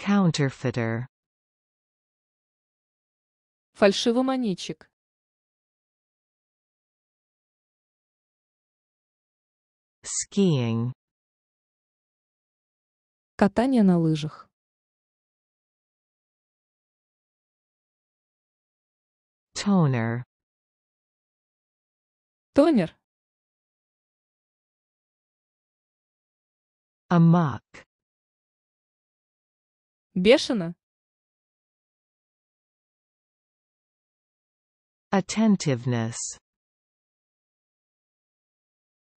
counterfeiter фальшивомонетчик skiing катание на лыжах toner тонер amok Бешено. Attentiveness.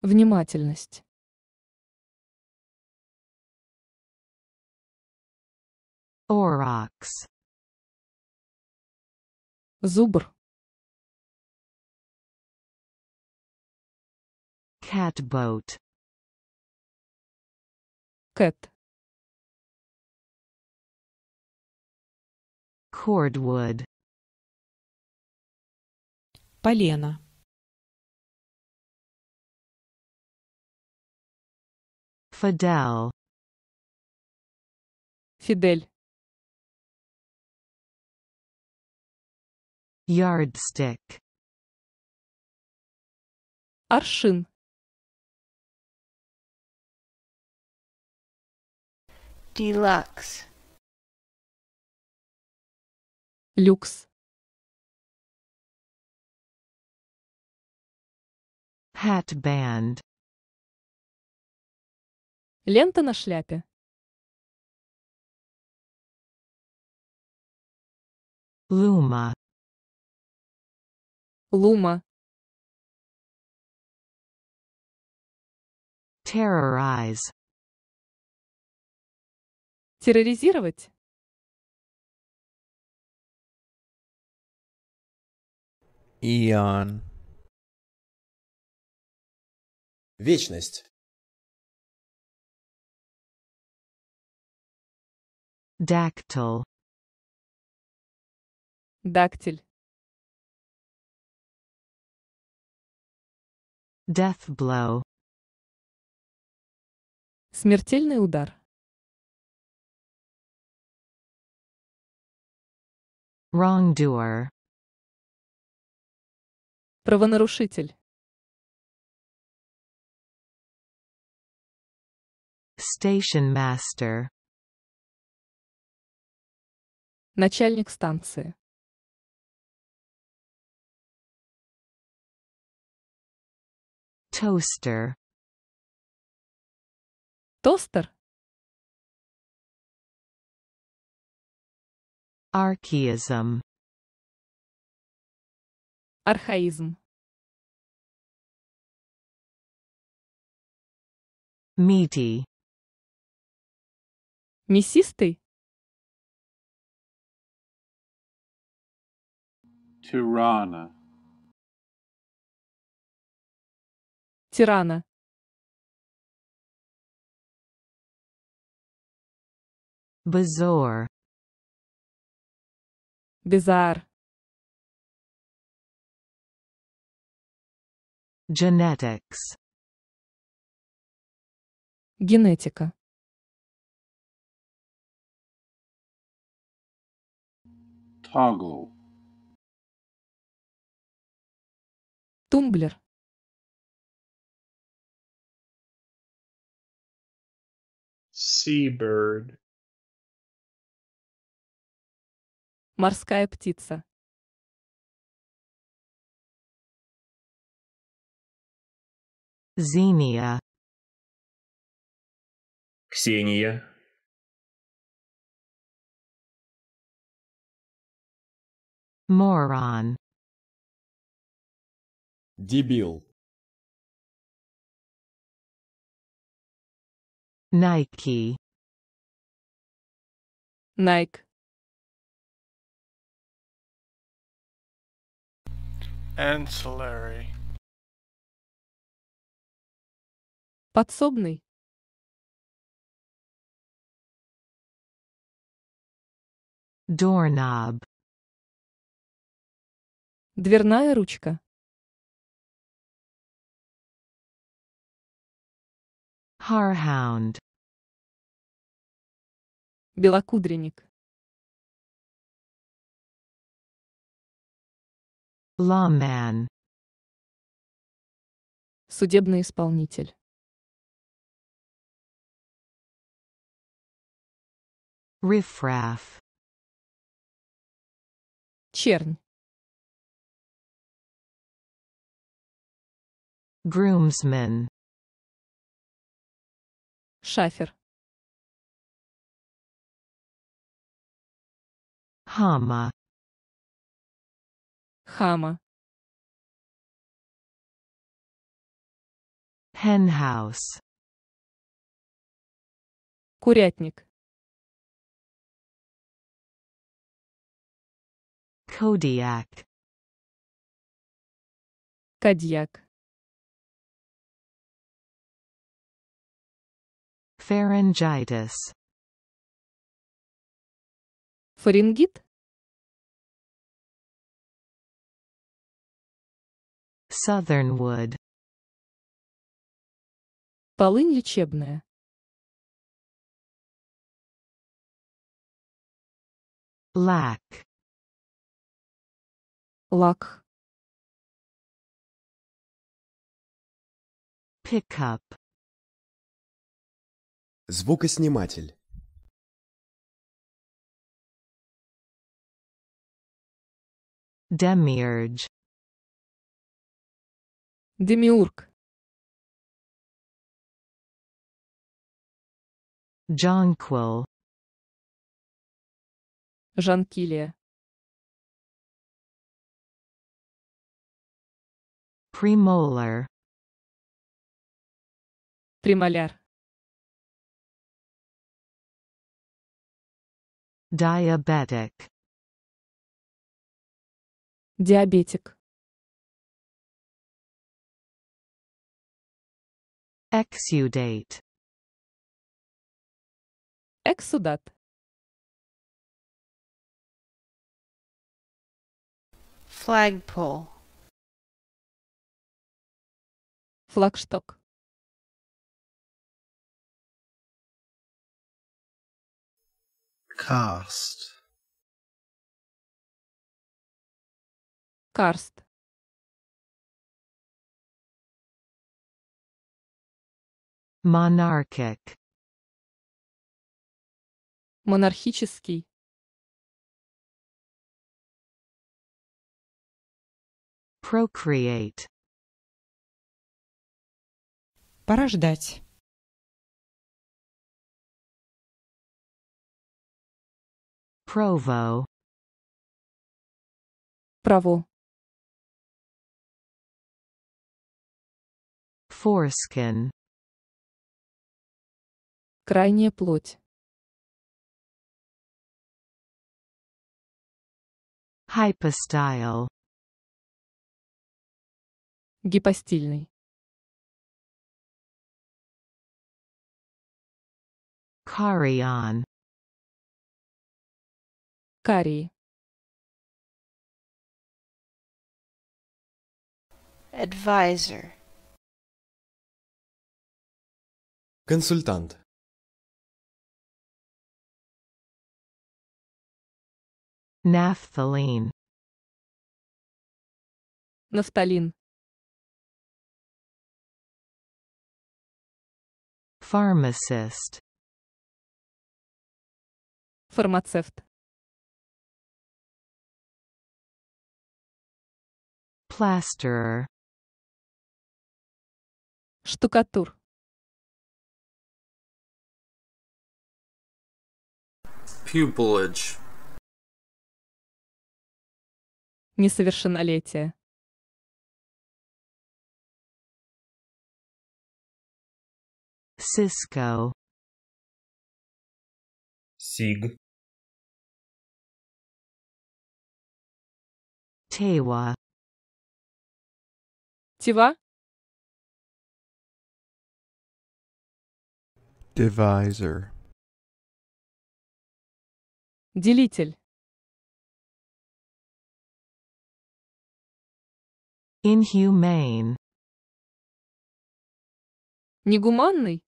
Внимательность. Оракс. Зубр. Catboat. Кэт. Cordwood. Полено. Fidel. Fidel. Yardstick. Аршин. Deluxe. люкс Hatband. Лента на шляпе. Лума. Лума. Terrorize. Терроризировать. Иоанн. Вечность. Дактиль. Дактиль. Death blow. Смертельный удар. Wrongdoer. Правонарушитель. Station master. Начальник станции. Toaster. Тостер. Archaism. Архаизм. Meaty. Мясистый. Тирана. Тирана. Bizarre. Bizarre. Genetics. Генетика. Toggle. Тумблер. Seabird. Морская птица. Xenia. Ксения. Moron. Дебил. Nike. Nike. Ancillary. Подсобный doorknob. Дверная ручка. Harhound. Белокудренник. Lawman. Судебный исполнитель. Riffraff. Чернь. Groomsman. Шафер. Хама. Хама. Henhouse. Курятник. Kodiak. Kodiak. Pharyngitis. Фарингит? Southernwood. Полынь лечебная. Lack. Лак. Pickup. Звукосниматель. Demiurge. Демиург. Jonquil. Жанкилия. Premolar Premolar Diabetic Exudate Flagpole флагшток cast карст monarchic монархический procreate Пора ждать. Provo. Право. Foreskin. Крайняя плоть. Hypostyle. Гипостильный. Carry on. Carry. Advisor. Consultant. Naphthalene. Нафталин. Pharmacist. фармацевт Пластер. штукатур pupillage несовершеннолетие Cisco Сиг. Тева. тева Divisor. Делитель. Inhumane. Негуманный?